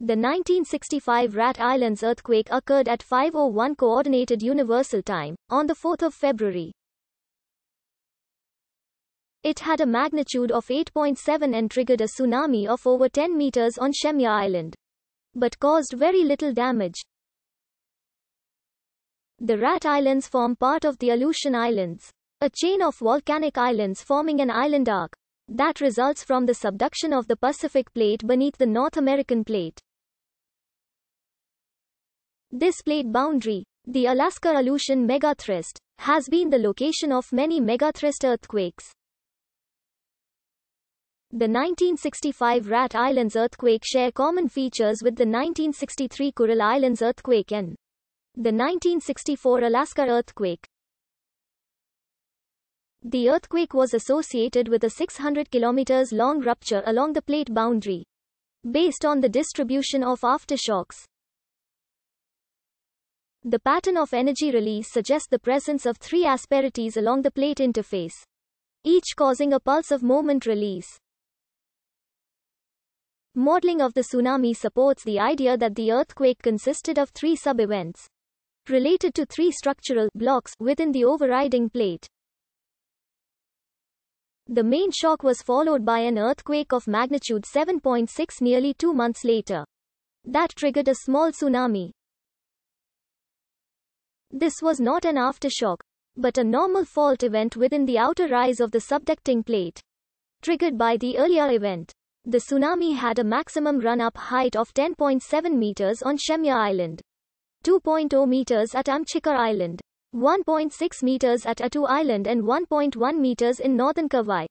The 1965 Rat Islands earthquake occurred at 5:01 Coordinated Universal Time on the 4th of February. It had a magnitude of 8.7 and triggered a tsunami of over 10 meters on Shemya Island, but caused very little damage. The Rat Islands form part of the Aleutian Islands, a chain of volcanic islands forming an island arc that results from the subduction of the Pacific plate beneath the North American plate. This plate boundary, the Alaska Aleutian Megathrust, has been the location of many megathrust earthquakes. The 1965 Rat Islands earthquake share common features with the 1963 Kuril Islands earthquake and the 1964 Alaska earthquake. The earthquake was associated with a 600 km long rupture along the plate boundary. Based on the distribution of aftershocks, the pattern of energy release suggests the presence of three asperities along the plate interface, each causing a pulse of moment release. Modeling of the tsunami supports the idea that the earthquake consisted of three sub-events related to three structural blocks within the overriding plate. The main shock was followed by an earthquake of magnitude 7.6 nearly two months later. That triggered a small tsunami. This was not an aftershock, but a normal fault event within the outer rise of the subducting plate. Triggered by the earlier event, the tsunami had a maximum run-up height of 10.7 meters on Shemya Island, 2.0 meters at Amchikar Island, 1.6 meters at Atu Island and 1.1 meters in northern Kauai,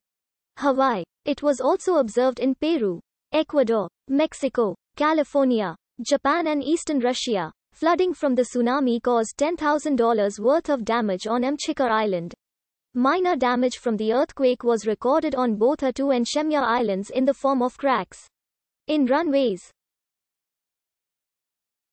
Hawaii. It was also observed in Peru, Ecuador, Mexico, California, Japan and eastern Russia. Flooding from the tsunami caused $10,000 worth of damage on Mchikar Island. Minor damage from the earthquake was recorded on both Attu and Shemya Islands in the form of cracks in runways.